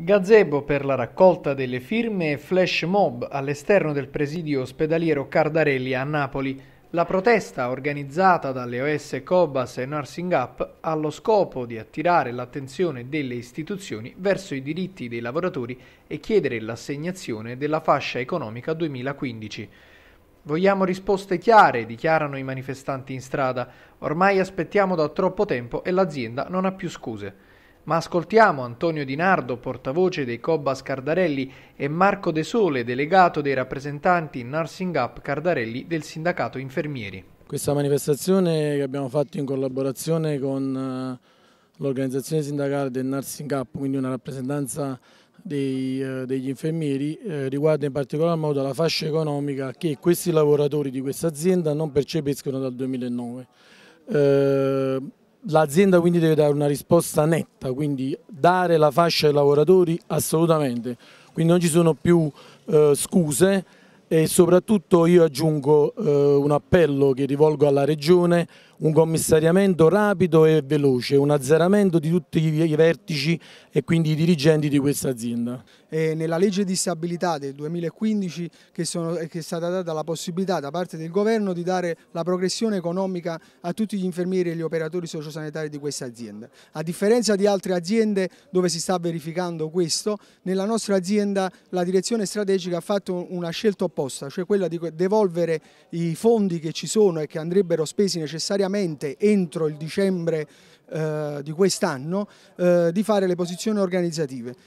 Gazebo per la raccolta delle firme e flash mob all'esterno del presidio ospedaliero Cardarelli a Napoli. La protesta organizzata dalle OS Cobas e Nursing Up ha lo scopo di attirare l'attenzione delle istituzioni verso i diritti dei lavoratori e chiedere l'assegnazione della fascia economica 2015. Vogliamo risposte chiare, dichiarano i manifestanti in strada. Ormai aspettiamo da troppo tempo e l'azienda non ha più scuse. Ma ascoltiamo Antonio Di Nardo, portavoce dei Cobba Cardarelli, e Marco De Sole, delegato dei rappresentanti Nursing Up Cardarelli del sindacato infermieri. Questa manifestazione che abbiamo fatto in collaborazione con eh, l'organizzazione sindacale del Nursing Up, quindi una rappresentanza dei, eh, degli infermieri eh, riguarda in particolar modo la fascia economica che questi lavoratori di questa azienda non percepiscono dal 2009. Eh, L'azienda quindi deve dare una risposta netta, quindi dare la fascia ai lavoratori assolutamente, quindi non ci sono più eh, scuse e soprattutto io aggiungo eh, un appello che rivolgo alla Regione un commissariamento rapido e veloce, un azzeramento di tutti i vertici e quindi i dirigenti di questa azienda. E nella legge di stabilità del 2015 che, sono, eh, che, è stata data la possibilità da parte del governo di dare la progressione economica a tutti gli infermieri e gli operatori sociosanitari di questa azienda. A differenza di altre aziende dove si sta verificando questo, nella nostra azienda la direzione strategica ha fatto una scelta opposta, cioè quella di devolvere i fondi che ci sono e che andrebbero spesi necessariamente seriamente entro il dicembre eh, di quest'anno eh, di fare le posizioni organizzative.